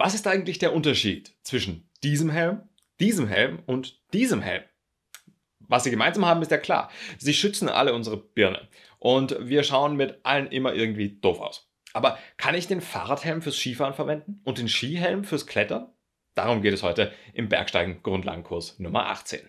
Was ist eigentlich der Unterschied zwischen diesem Helm, diesem Helm und diesem Helm? Was sie gemeinsam haben, ist ja klar. Sie schützen alle unsere Birne. Und wir schauen mit allen immer irgendwie doof aus. Aber kann ich den Fahrradhelm fürs Skifahren verwenden und den Skihelm fürs Klettern? Darum geht es heute im Bergsteigen Grundlagenkurs Nummer 18.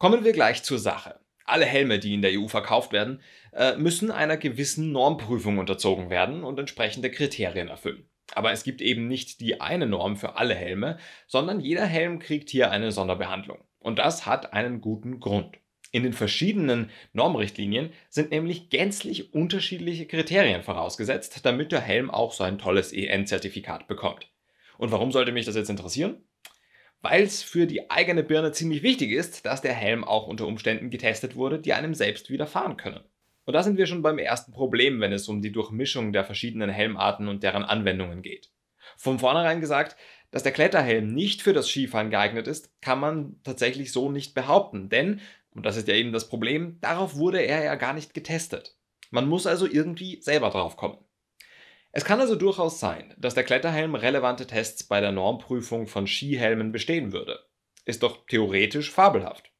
Kommen wir gleich zur Sache. Alle Helme, die in der EU verkauft werden, äh, müssen einer gewissen Normprüfung unterzogen werden und entsprechende Kriterien erfüllen. Aber es gibt eben nicht die eine Norm für alle Helme, sondern jeder Helm kriegt hier eine Sonderbehandlung. Und das hat einen guten Grund. In den verschiedenen Normrichtlinien sind nämlich gänzlich unterschiedliche Kriterien vorausgesetzt, damit der Helm auch so ein tolles EN-Zertifikat bekommt. Und warum sollte mich das jetzt interessieren? weil es für die eigene Birne ziemlich wichtig ist, dass der Helm auch unter Umständen getestet wurde, die einem selbst widerfahren können. Und da sind wir schon beim ersten Problem, wenn es um die Durchmischung der verschiedenen Helmarten und deren Anwendungen geht. Von vornherein gesagt, dass der Kletterhelm nicht für das Skifahren geeignet ist, kann man tatsächlich so nicht behaupten, denn, und das ist ja eben das Problem, darauf wurde er ja gar nicht getestet. Man muss also irgendwie selber drauf kommen. Es kann also durchaus sein, dass der Kletterhelm relevante Tests bei der Normprüfung von Skihelmen bestehen würde. Ist doch theoretisch fabelhaft.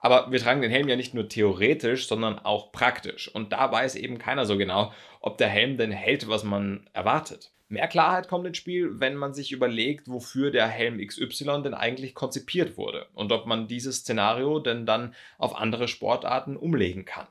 Aber wir tragen den Helm ja nicht nur theoretisch, sondern auch praktisch. Und da weiß eben keiner so genau, ob der Helm denn hält, was man erwartet. Mehr Klarheit kommt ins Spiel, wenn man sich überlegt, wofür der Helm XY denn eigentlich konzipiert wurde und ob man dieses Szenario denn dann auf andere Sportarten umlegen kann.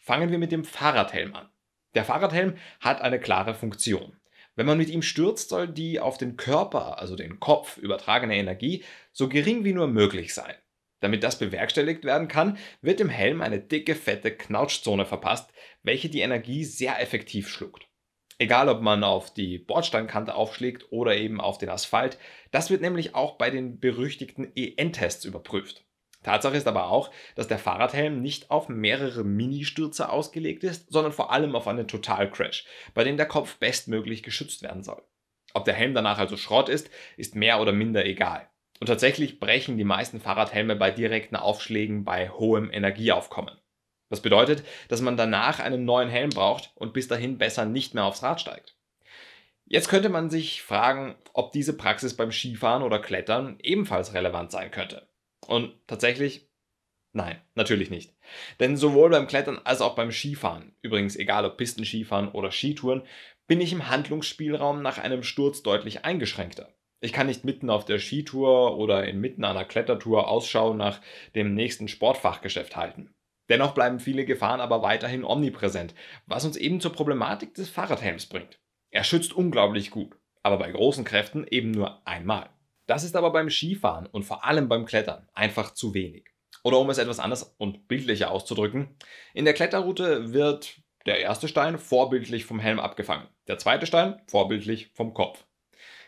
Fangen wir mit dem Fahrradhelm an. Der Fahrradhelm hat eine klare Funktion. Wenn man mit ihm stürzt, soll die auf den Körper, also den Kopf, übertragene Energie so gering wie nur möglich sein. Damit das bewerkstelligt werden kann, wird dem Helm eine dicke, fette Knautschzone verpasst, welche die Energie sehr effektiv schluckt. Egal, ob man auf die Bordsteinkante aufschlägt oder eben auf den Asphalt, das wird nämlich auch bei den berüchtigten EN-Tests überprüft. Tatsache ist aber auch, dass der Fahrradhelm nicht auf mehrere Ministürze ausgelegt ist, sondern vor allem auf einen Totalcrash, bei dem der Kopf bestmöglich geschützt werden soll. Ob der Helm danach also Schrott ist, ist mehr oder minder egal. Und tatsächlich brechen die meisten Fahrradhelme bei direkten Aufschlägen bei hohem Energieaufkommen. Das bedeutet, dass man danach einen neuen Helm braucht und bis dahin besser nicht mehr aufs Rad steigt. Jetzt könnte man sich fragen, ob diese Praxis beim Skifahren oder Klettern ebenfalls relevant sein könnte. Und tatsächlich, nein, natürlich nicht. Denn sowohl beim Klettern als auch beim Skifahren, übrigens egal ob Pistenskifahren oder Skitouren, bin ich im Handlungsspielraum nach einem Sturz deutlich eingeschränkter. Ich kann nicht mitten auf der Skitour oder inmitten einer Klettertour Ausschau nach dem nächsten Sportfachgeschäft halten. Dennoch bleiben viele Gefahren aber weiterhin omnipräsent, was uns eben zur Problematik des Fahrradhelms bringt. Er schützt unglaublich gut, aber bei großen Kräften eben nur einmal. Das ist aber beim Skifahren und vor allem beim Klettern einfach zu wenig. Oder um es etwas anders und bildlicher auszudrücken, in der Kletterroute wird der erste Stein vorbildlich vom Helm abgefangen, der zweite Stein vorbildlich vom Kopf.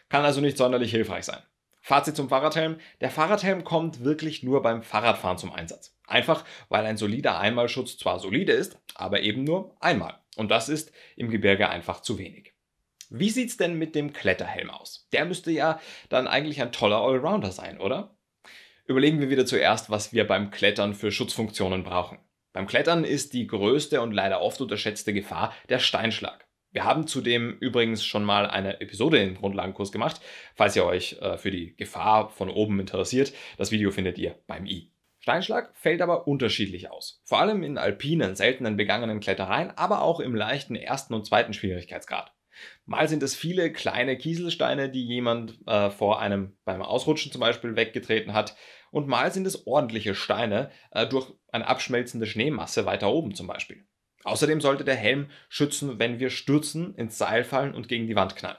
Kann also nicht sonderlich hilfreich sein. Fazit zum Fahrradhelm. Der Fahrradhelm kommt wirklich nur beim Fahrradfahren zum Einsatz. Einfach, weil ein solider Einmalschutz zwar solide ist, aber eben nur einmal. Und das ist im Gebirge einfach zu wenig. Wie sieht's denn mit dem Kletterhelm aus? Der müsste ja dann eigentlich ein toller Allrounder sein, oder? Überlegen wir wieder zuerst, was wir beim Klettern für Schutzfunktionen brauchen. Beim Klettern ist die größte und leider oft unterschätzte Gefahr der Steinschlag. Wir haben zudem übrigens schon mal eine Episode im Grundlagenkurs gemacht, falls ihr euch äh, für die Gefahr von oben interessiert. Das Video findet ihr beim i. Steinschlag fällt aber unterschiedlich aus. Vor allem in alpinen, seltenen begangenen Klettereien, aber auch im leichten ersten und zweiten Schwierigkeitsgrad. Mal sind es viele kleine Kieselsteine, die jemand äh, vor einem beim Ausrutschen zum Beispiel weggetreten hat. Und mal sind es ordentliche Steine äh, durch eine abschmelzende Schneemasse weiter oben zum Beispiel. Außerdem sollte der Helm schützen, wenn wir stürzen, ins Seil fallen und gegen die Wand knallen.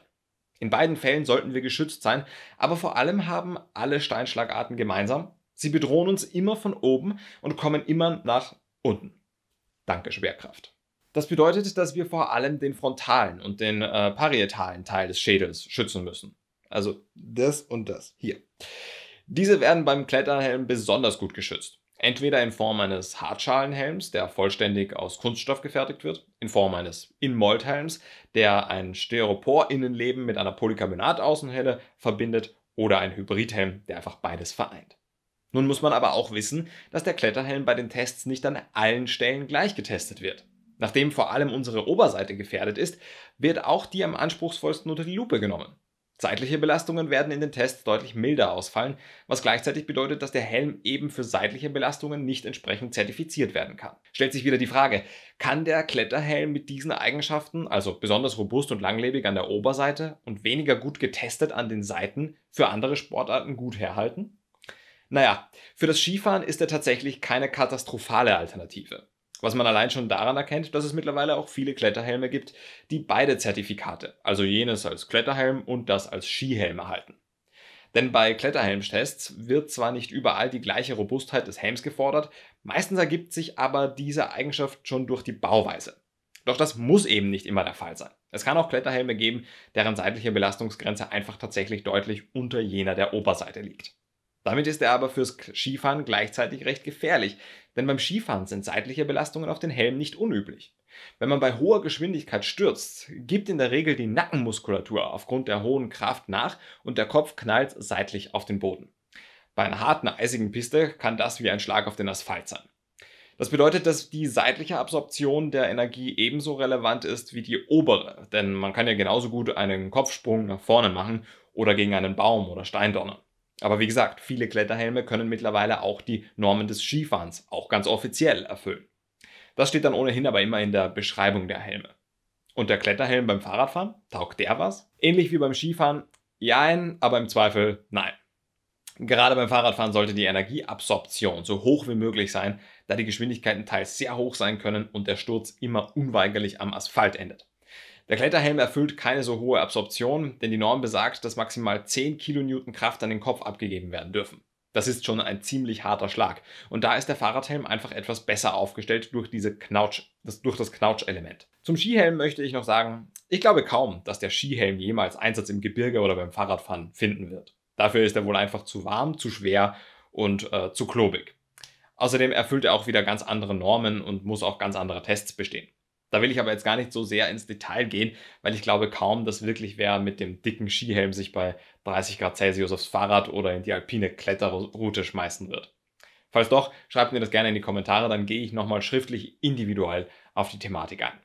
In beiden Fällen sollten wir geschützt sein, aber vor allem haben alle Steinschlagarten gemeinsam, sie bedrohen uns immer von oben und kommen immer nach unten. Danke Schwerkraft. Das bedeutet, dass wir vor allem den frontalen und den äh, parietalen Teil des Schädels schützen müssen. Also das und das hier. Diese werden beim Kletterhelm besonders gut geschützt. Entweder in Form eines Hartschalenhelms, der vollständig aus Kunststoff gefertigt wird, in Form eines Inmold-Helms, der ein steropor innenleben mit einer polycarbonat außenhelle verbindet, oder ein Hybridhelm, der einfach beides vereint. Nun muss man aber auch wissen, dass der Kletterhelm bei den Tests nicht an allen Stellen gleich getestet wird. Nachdem vor allem unsere Oberseite gefährdet ist, wird auch die am anspruchsvollsten unter die Lupe genommen. Seitliche Belastungen werden in den Tests deutlich milder ausfallen, was gleichzeitig bedeutet, dass der Helm eben für seitliche Belastungen nicht entsprechend zertifiziert werden kann. Stellt sich wieder die Frage, kann der Kletterhelm mit diesen Eigenschaften, also besonders robust und langlebig an der Oberseite und weniger gut getestet an den Seiten, für andere Sportarten gut herhalten? Naja, für das Skifahren ist er tatsächlich keine katastrophale Alternative. Was man allein schon daran erkennt, dass es mittlerweile auch viele Kletterhelme gibt, die beide Zertifikate, also jenes als Kletterhelm und das als Skihelm erhalten. Denn bei Kletterhelmtests wird zwar nicht überall die gleiche Robustheit des Helms gefordert, meistens ergibt sich aber diese Eigenschaft schon durch die Bauweise. Doch das muss eben nicht immer der Fall sein. Es kann auch Kletterhelme geben, deren seitliche Belastungsgrenze einfach tatsächlich deutlich unter jener der Oberseite liegt. Damit ist er aber fürs Skifahren gleichzeitig recht gefährlich, denn beim Skifahren sind seitliche Belastungen auf den Helm nicht unüblich. Wenn man bei hoher Geschwindigkeit stürzt, gibt in der Regel die Nackenmuskulatur aufgrund der hohen Kraft nach und der Kopf knallt seitlich auf den Boden. Bei einer harten, eisigen Piste kann das wie ein Schlag auf den Asphalt sein. Das bedeutet, dass die seitliche Absorption der Energie ebenso relevant ist wie die obere, denn man kann ja genauso gut einen Kopfsprung nach vorne machen oder gegen einen Baum oder Steindonner. Aber wie gesagt, viele Kletterhelme können mittlerweile auch die Normen des Skifahrens, auch ganz offiziell, erfüllen. Das steht dann ohnehin aber immer in der Beschreibung der Helme. Und der Kletterhelm beim Fahrradfahren? Taugt der was? Ähnlich wie beim Skifahren? ja, aber im Zweifel nein. Gerade beim Fahrradfahren sollte die Energieabsorption so hoch wie möglich sein, da die Geschwindigkeiten teils sehr hoch sein können und der Sturz immer unweigerlich am Asphalt endet. Der Kletterhelm erfüllt keine so hohe Absorption, denn die Norm besagt, dass maximal 10 Kilonewton Kraft an den Kopf abgegeben werden dürfen. Das ist schon ein ziemlich harter Schlag. Und da ist der Fahrradhelm einfach etwas besser aufgestellt durch, diese Knautsch, das, durch das knautsch Zum Skihelm möchte ich noch sagen, ich glaube kaum, dass der Skihelm jemals Einsatz im Gebirge oder beim Fahrradfahren finden wird. Dafür ist er wohl einfach zu warm, zu schwer und äh, zu klobig. Außerdem erfüllt er auch wieder ganz andere Normen und muss auch ganz andere Tests bestehen. Da will ich aber jetzt gar nicht so sehr ins Detail gehen, weil ich glaube kaum, dass wirklich wer mit dem dicken Skihelm sich bei 30 Grad Celsius aufs Fahrrad oder in die alpine Kletterroute schmeißen wird. Falls doch, schreibt mir das gerne in die Kommentare, dann gehe ich nochmal schriftlich individuell auf die Thematik ein.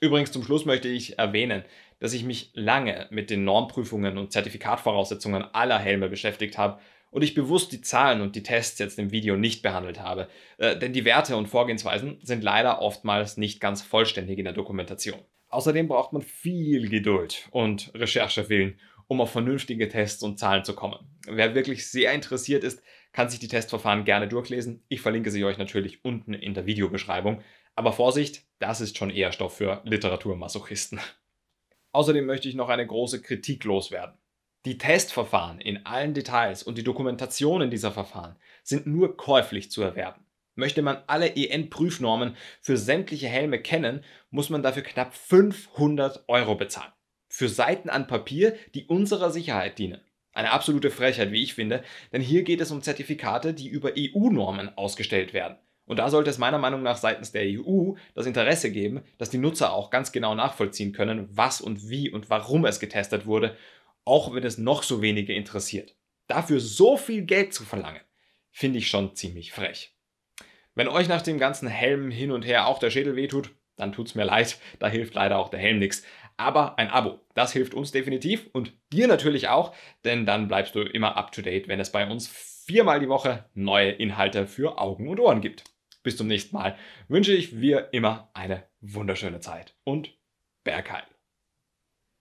Übrigens zum Schluss möchte ich erwähnen, dass ich mich lange mit den Normprüfungen und Zertifikatvoraussetzungen aller Helme beschäftigt habe und ich bewusst die Zahlen und die Tests jetzt im Video nicht behandelt habe, äh, denn die Werte und Vorgehensweisen sind leider oftmals nicht ganz vollständig in der Dokumentation. Außerdem braucht man viel Geduld und Recherchewillen, um auf vernünftige Tests und Zahlen zu kommen. Wer wirklich sehr interessiert ist, kann sich die Testverfahren gerne durchlesen. Ich verlinke sie euch natürlich unten in der Videobeschreibung. Aber Vorsicht, das ist schon eher Stoff für Literaturmasochisten. Außerdem möchte ich noch eine große Kritik loswerden. Die Testverfahren in allen Details und die Dokumentationen dieser Verfahren sind nur käuflich zu erwerben. Möchte man alle EN-Prüfnormen für sämtliche Helme kennen, muss man dafür knapp 500 Euro bezahlen. Für Seiten an Papier, die unserer Sicherheit dienen. Eine absolute Frechheit, wie ich finde, denn hier geht es um Zertifikate, die über EU-Normen ausgestellt werden. Und da sollte es meiner Meinung nach seitens der EU das Interesse geben, dass die Nutzer auch ganz genau nachvollziehen können, was und wie und warum es getestet wurde auch wenn es noch so wenige interessiert. Dafür so viel Geld zu verlangen, finde ich schon ziemlich frech. Wenn euch nach dem ganzen Helm hin und her auch der Schädel wehtut, dann tut's mir leid, da hilft leider auch der Helm nix. Aber ein Abo, das hilft uns definitiv und dir natürlich auch, denn dann bleibst du immer up to date, wenn es bei uns viermal die Woche neue Inhalte für Augen und Ohren gibt. Bis zum nächsten Mal wünsche ich wie immer eine wunderschöne Zeit und Bergheil.